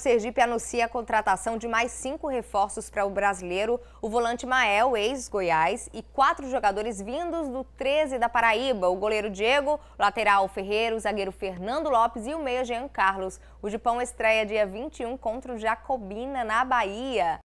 Sergipe anuncia a contratação de mais cinco reforços para o brasileiro, o volante Mael, ex-Goiás, e quatro jogadores vindos do 13 da Paraíba, o goleiro Diego, lateral Ferreira, o zagueiro Fernando Lopes e o meia Jean Carlos. O Jipão estreia dia 21 contra o Jacobina, na Bahia.